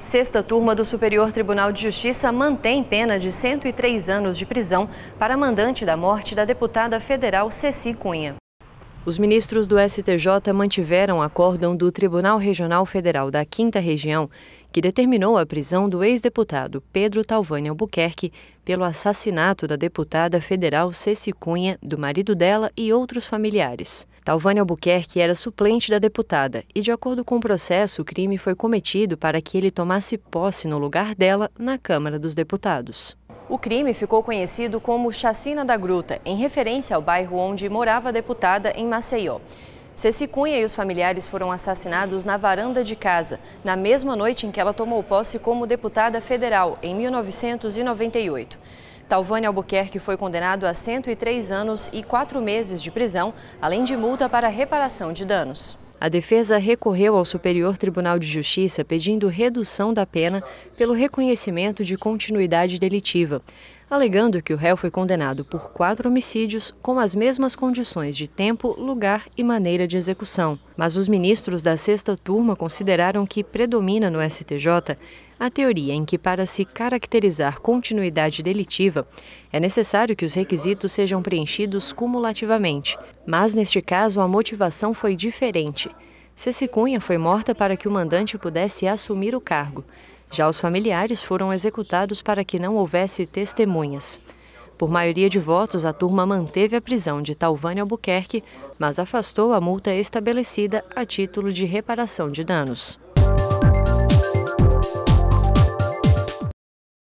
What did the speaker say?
Sexta turma do Superior Tribunal de Justiça mantém pena de 103 anos de prisão para mandante da morte da deputada federal Ceci Cunha. Os ministros do STJ mantiveram acórdão do Tribunal Regional Federal da Quinta Região, que determinou a prisão do ex-deputado Pedro Talvani Albuquerque pelo assassinato da deputada federal Ceci Cunha, do marido dela e outros familiares. Talvani Albuquerque era suplente da deputada e, de acordo com o processo, o crime foi cometido para que ele tomasse posse no lugar dela na Câmara dos Deputados. O crime ficou conhecido como Chacina da Gruta, em referência ao bairro onde morava a deputada em Maceió. Ceci Cunha e os familiares foram assassinados na varanda de casa, na mesma noite em que ela tomou posse como deputada federal, em 1998. Talvani Albuquerque foi condenado a 103 anos e 4 meses de prisão, além de multa para reparação de danos. A defesa recorreu ao Superior Tribunal de Justiça pedindo redução da pena pelo reconhecimento de continuidade delitiva alegando que o réu foi condenado por quatro homicídios com as mesmas condições de tempo, lugar e maneira de execução. Mas os ministros da sexta turma consideraram que predomina no STJ a teoria em que, para se caracterizar continuidade delitiva, é necessário que os requisitos sejam preenchidos cumulativamente. Mas, neste caso, a motivação foi diferente. Ceci Cunha foi morta para que o mandante pudesse assumir o cargo. Já os familiares foram executados para que não houvesse testemunhas. Por maioria de votos, a turma manteve a prisão de Talvânia Albuquerque, mas afastou a multa estabelecida a título de reparação de danos.